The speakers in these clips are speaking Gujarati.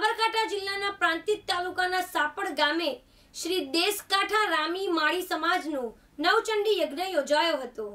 સાબરકાંઠા જિલ્લાના પ્રાંતિજ તાલુકાના સાપડ ગામે શ્રી દેશકાંઠા રામી માળી સમાજનો નવચંડી યજ્ઞ યોજાયો હતો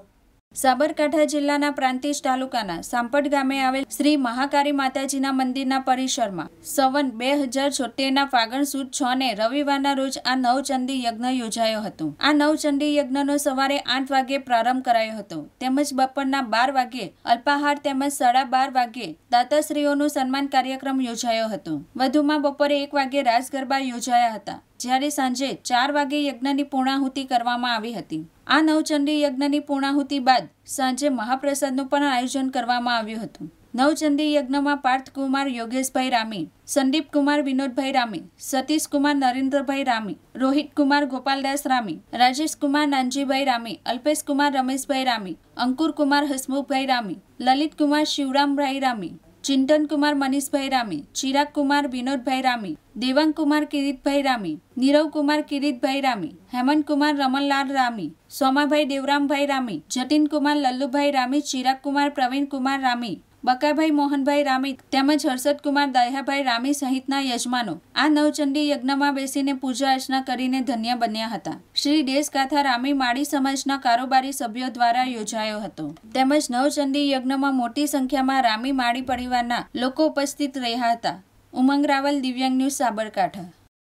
સાબરકાંઠા જિલ્લાના પ્રાંતિજ તાલુકાના સાંપટ ગામે આવેલ શ્રી મહાકાળી માતાજીના મંદિરના પરિસરમાં સવન બે હજાર છોતેરના ફાગણ સુદ છ ને રવિવારના રોજ આ નવચંદી યજ્ઞ યોજાયો હતો આ નવચંડી યજ્ઞનો સવારે આઠ વાગે પ્રારંભ કરાયો હતો તેમજ બપોરના બાર વાગ્યે અલ્પાહાર તેમજ સાડા બાર વાગ્યે દાતાશ્રીઓનું સન્માન કાર્યક્રમ યોજાયો હતો વધુમાં બપોરે એક વાગ્યે રાસ ગરબા યોજાયા હતા જ્યારે સાંજે ચાર વાગે યજ્ઞની પૂર્ણાહુતિ કરવામાં આવી હતી આ નવચંડી યજ્ઞની પૂર્ણાહુતિ બાદ સાંજે મહાપ્રસાદનું પણ આયોજન કરવામાં આવ્યું હતું નવચંદી યજ્ઞમાં પાર્થકુમાર યોગેશભાઈ રામી સંદીપ કુમાર વિનોદભાઈ રામી સતીશ કુમાર નરેન્દ્રભાઈ રામી રોહિત કુમાર ગોપાલદાસ રામી રાજેશ કુમાર નાનજીભાઈ રામી અલ્પેશ કુમાર રમેશભાઈ રામી અંકુર કુમાર હસમુખભાઈ રામી લલિત કુમાર શિવરામભાઈ રામી ચિંતનકુમાર મનીષભાઈ રામી ચિરાગકુમાર વિનોદભાઈ રામી દેવાંગકુમાર કિરીટભાઈ રામી નીરવકુમાર કિરીટભાઈ રામી હેમંતકુમાર રમણલાલ રામી સોમાભાઈ દેવરામભાઈ રામી કુમાર લલ્લુભાઈ રામી કુમાર પ્રવીણ કુમાર રામી બકાભાઈ મોહનભાઈ રામી તેમજ હર્ષદકુમાર દાહ્યાભાઈ રામી સહિતના યજમાનો આ નવચંડી યજ્ઞમાં બેસીને પૂજા અર્ચના કરીને ધન્ય બન્યા હતા શ્રી દેશગાથા રામી માળી સમાજના કારોબારી સભ્યો દ્વારા યોજાયો હતો તેમજ નવચંડી યજ્ઞમાં મોટી સંખ્યામાં રામી માળી પરિવારના લોકો ઉપસ્થિત રહ્યા હતા ઉમંગ રાવલ દિવ્યાંગ ન્યૂઝ સાબરકાંઠા